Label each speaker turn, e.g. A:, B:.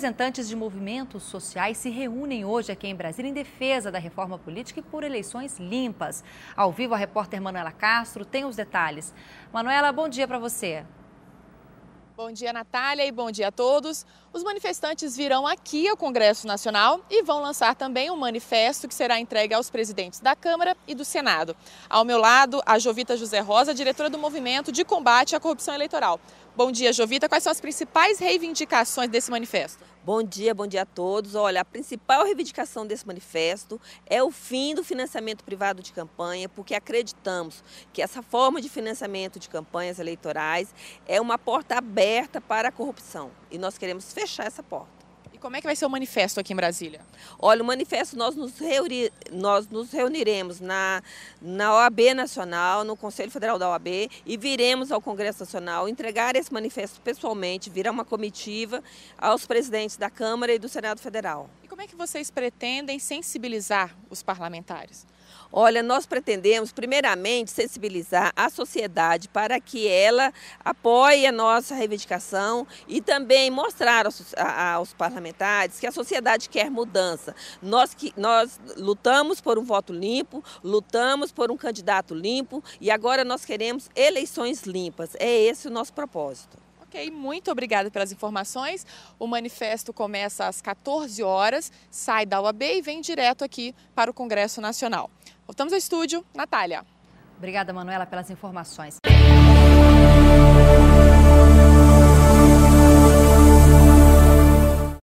A: Representantes de movimentos sociais se reúnem hoje aqui em Brasília em defesa da reforma política e por eleições limpas. Ao vivo, a repórter Manuela Castro tem os detalhes. Manuela, bom dia
B: para você. Bom dia, Natália, e bom dia a todos. Os manifestantes virão aqui ao Congresso Nacional e vão lançar também um manifesto que será entregue aos presidentes da Câmara e do Senado. Ao meu lado, a Jovita José Rosa, diretora do Movimento de Combate
C: à Corrupção Eleitoral. Bom dia, Jovita. Quais são as principais reivindicações desse manifesto? Bom dia, bom dia a todos. Olha, a principal reivindicação desse manifesto é o fim do financiamento privado de campanha, porque acreditamos que essa forma de financiamento de campanhas eleitorais é uma porta aberta para a corrupção e nós queremos fechar essa porta como é que vai ser o manifesto aqui em Brasília? Olha, o manifesto nós nos, reuni, nós nos reuniremos na, na OAB Nacional, no Conselho Federal da OAB, e viremos ao Congresso Nacional entregar esse manifesto pessoalmente, virar uma comitiva aos presidentes da Câmara e do Senado Federal. Como é que vocês pretendem sensibilizar os parlamentares? Olha, nós pretendemos, primeiramente, sensibilizar a sociedade para que ela apoie a nossa reivindicação e também mostrar aos, a, aos parlamentares que a sociedade quer mudança. Nós, que, nós lutamos por um voto limpo, lutamos por um candidato limpo e agora nós queremos eleições limpas. É esse o nosso propósito. Ok, muito obrigada pelas informações. O manifesto
B: começa às 14 horas, sai da UAB e vem direto aqui para o Congresso Nacional. Voltamos ao estúdio. Natália. Obrigada, Manuela, pelas informações.